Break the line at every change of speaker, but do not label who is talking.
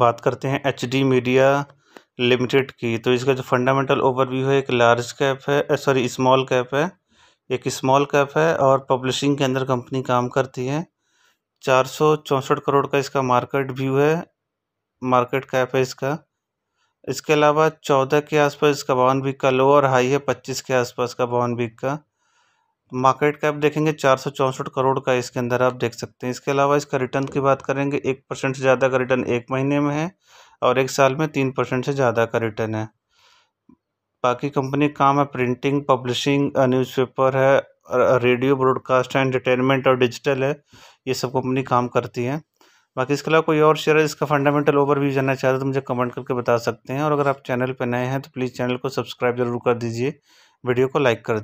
बात करते हैं एच डी मीडिया लिमिटेड की तो इसका जो फंडामेंटल ओवरव्यू है एक लार्ज कैप है सॉरी स्मॉल कैप है एक स्मॉल कैप है और पब्लिशिंग के अंदर कंपनी काम करती है चार सौ चौंसठ करोड़ का इसका मार्केट व्यू है मार्केट कैप है इसका इसके अलावा चौदह के आसपास इसका बावन बीक का लो और हाई है पच्चीस के आसपास का बावन बीक का मार्केट कैप देखेंगे चार सौ चौंसठ करोड़ का इसके अंदर आप देख सकते हैं इसके अलावा इसका रिटर्न की बात करेंगे एक परसेंट से ज़्यादा का रिटर्न एक महीने में है और एक साल में तीन परसेंट से ज़्यादा का रिटर्न है बाकी कंपनी काम है प्रिंटिंग पब्लिशिंग न्यूज़पेपर है रेडियो ब्रॉडकास्ट है एंटरटेनमेंट और डिजिटल है ये सब कंपनी काम करती है बाकी इसके अलावा कोई और शेयर है इसका फंडामेंटल ओवरव्यू जानना चाहते तो मुझे कमेंट करके बता सकते हैं और अगर आप चैनल पर नए हैं तो प्लीज़ चैनल को सब्सक्राइब जरूर कर दीजिए वीडियो को लाइक कर दीजिए